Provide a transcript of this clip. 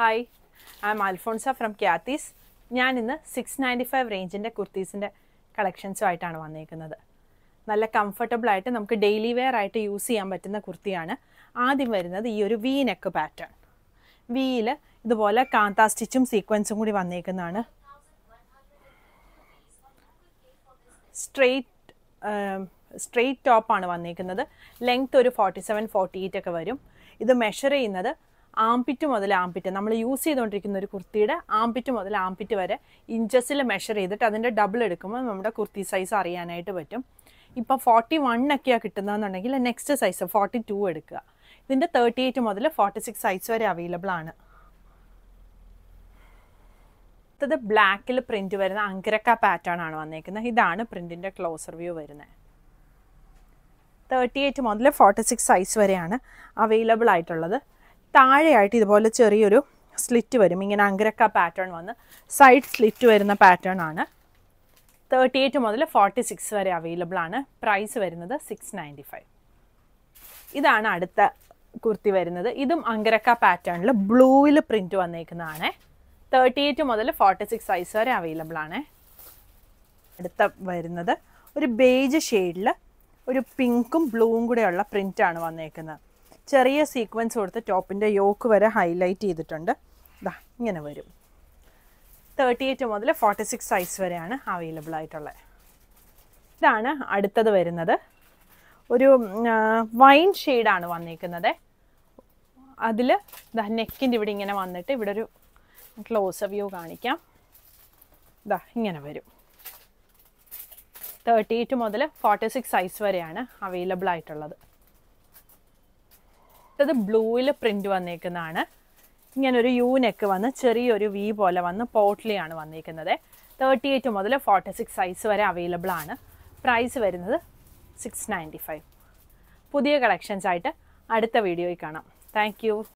hi I am Alphonsa from Kathees ഞാൻ ഇന്ന് six ninety five റേഞ്ചിൻ്റെ കുർത്തീസിൻ്റെ കളക്ഷൻസുമായിട്ടാണ് വന്നേക്കുന്നത് നല്ല കംഫർട്ടബിൾ ആയിട്ട് നമുക്ക് ഡെയിലി വെയർ ആയിട്ട് യൂസ് ചെയ്യാൻ പറ്റുന്ന കുർത്തിയാണ് ആദ്യം വരുന്നത് ഈ ഒരു വി നെക്ക് പാറ്റേൺ വിയിൽ ഇതുപോലെ കാന്താ സ്റ്റിച്ചും സീക്വൻസും കൂടി വന്നേക്കുന്നതാണ് സ്ട്രെയിറ്റ് സ്ട്രെയിറ്റ് ടോപ്പാണ് വന്നേക്കുന്നത് ലെങ്ത് ഒരു ഫോർട്ടി സെവൻ ഫോർട്ടി എയ്റ്റ് ഒക്കെ വരും ഇത് മെഷർ ചെയ്യുന്നത് ആംപിറ്റ് മുതൽ ആംപിറ്റ് നമ്മൾ യൂസ് ചെയ്തുകൊണ്ടിരിക്കുന്ന ഒരു കുർത്തിയുടെ ആംപിറ്റ് മുതൽ ആംപിറ്റ് വരെ ഇഞ്ചസിൽ മെഷർ ചെയ്തിട്ട് അതിൻ്റെ ഡബിൾ എടുക്കുമ്പോൾ നമ്മുടെ കുർത്തി സൈസ് അറിയാനായിട്ട് പറ്റും ഇപ്പോൾ ഫോർട്ടി വണ്ണൊക്കെയാണ് കിട്ടുന്നതെന്നുണ്ടെങ്കിൽ നെക്സ്റ്റ് സൈസ് ഫോർട്ടി ടു എടുക്കുക ഇതിൻ്റെ തേർട്ടി എയ്റ്റ് മുതൽ ഫോർട്ടി സിക്സ് സൈസ് വരെ അവൈലബിൾ ആണ് അടുത്തത് ബ്ലാക്കിൽ പ്രിൻറ്റ് വരുന്ന അങ്കരക്ക പാറ്റേൺ ആണ് വന്നേക്കുന്നത് ഇതാണ് പ്രിൻറ്റിൻ്റെ ക്ലോസർ വ്യൂ വരുന്നത് തേർട്ടി എയ്റ്റ് മുതൽ ഫോർട്ടി സിക്സ് സൈസ് വരെയാണ് അവൈലബിൾ ആയിട്ടുള്ളത് താഴെയായിട്ട് ഇതുപോലെ ചെറിയൊരു സ്ലിറ്റ് വരും ഇങ്ങനെ അങ്കരക്ക പാറ്റേൺ വന്ന് സൈഡ് സ്ലിറ്റ് വരുന്ന പാറ്റേൺ ആണ് തേർട്ടി എയ്റ്റ് മുതൽ ഫോർട്ടി സിക്സ് വരെ അവൈലബിൾ ആണ് പ്രൈസ് വരുന്നത് സിക്സ് നയൻറ്റി ഫൈവ് ഇതാണ് അടുത്ത കുർത്തി വരുന്നത് ഇതും അങ്കരക്ക പാറ്റേണിൽ ബ്ലൂവിൽ പ്രിൻറ്റ് വന്നേക്കുന്നതാണ് തേർട്ടി എയ്റ്റ് മുതൽ ഫോർട്ടി സിക്സ് സൈസ് വരെ അവൈലബിൾ ആണ് അടുത്ത വരുന്നത് ഒരു ബേജ് ഷെയ്ഡിൽ ഒരു പിങ്കും ബ്ലൂവും കൂടെയുള്ള ആണ് വന്നേക്കുന്നത് ചെറിയ സീക്വൻസ് കൊടുത്ത് ടോപ്പിൻ്റെ യോക്ക് വരെ ഹൈലൈറ്റ് ചെയ്തിട്ടുണ്ട് ഇതാ ഇങ്ങനെ വരും തേർട്ടി എയ്റ്റ് മുതൽ ഫോർട്ടി സിക്സ് സൈസ് വരെയാണ് അവൈലബിൾ ആയിട്ടുള്ളത് ഇതാണ് അടുത്തത് വരുന്നത് ഒരു വൈൻ ഷെയ്ഡാണ് വന്നിരിക്കുന്നത് അതിൽ ദാ നെക്കിൻ്റെ ഇവിടെ ഇങ്ങനെ വന്നിട്ട് ഇവിടെ ഒരു ക്ലോസ് വ്യൂ കാണിക്കാം ദാ ഇങ്ങനെ വരും തേർട്ടി എയ്റ്റ് മുതൽ ഫോർട്ടി സിക്സ് സൈസ് വരെയാണ് അവൈലബിൾ ആയിട്ടുള്ളത് അടുത്തത് ബ്ലൂയിൽ പ്രിന്റ് വന്നേക്കുന്നതാണ് ഇങ്ങനൊരു യു നെക്ക് വന്ന് ചെറിയൊരു വി പോലെ വന്ന് പോട്ട്ലിയാണ് വന്നിരിക്കുന്നത് തേർട്ടി എയ്റ്റ് മുതൽ ഫോർട്ടി സിക്സ് സൈസ് വരെ അവൈലബിൾ ആണ് പ്രൈസ് വരുന്നത് സിക്സ് നയൻറ്റി ഫൈവ് പുതിയ കളക്ഷൻസ് ആയിട്ട് അടുത്ത വീഡിയോയിൽ കാണാം താങ്ക്